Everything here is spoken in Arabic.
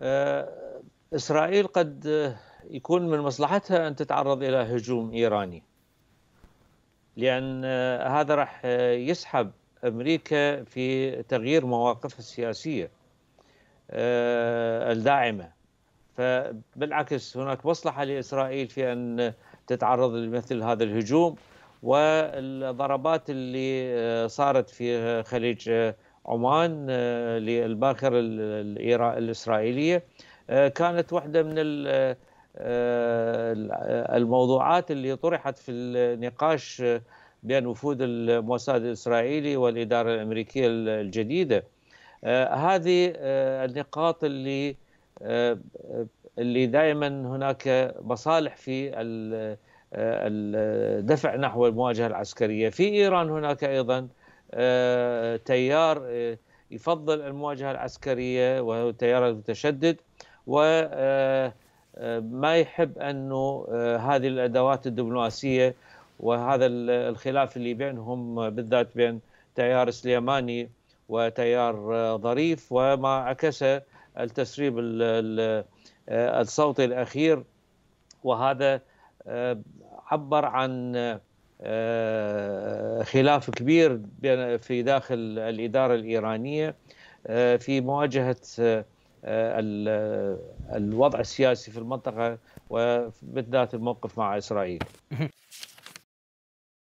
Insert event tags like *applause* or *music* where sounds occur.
آه، إسرائيل قد آه، يكون من مصلحتها أن تتعرض إلى هجوم إيراني لأن آه، هذا راح يسحب أمريكا في تغيير مواقفها السياسية الداعمة فبالعكس هناك مصلحة لإسرائيل في أن تتعرض لمثل هذا الهجوم والضربات اللي صارت في خليج عمان آه، للباخرة الإسرائيلية آه، كانت واحدة من آه، الموضوعات اللي طرحت في النقاش بين وفود الموساد الإسرائيلي والإدارة الأمريكية الجديدة هذه النقاط اللي اللي دائما هناك مصالح في الدفع نحو المواجهة العسكرية في إيران هناك أيضا تيار آه، يفضل المواجهه العسكريه وهو تيار المتشدد وما آه، آه، يحب انه هذه الادوات الدبلوماسيه وهذا الخلاف اللي بينهم بالذات بين تيار سليماني وتيار ظريف وما عكسه التسريب الصوتي الاخير وهذا عبر عن آه، خلاف كبير في داخل الإدارة الإيرانية آه، في مواجهة آه، الوضع السياسي في المنطقة وبالذات الموقف مع إسرائيل *laughs*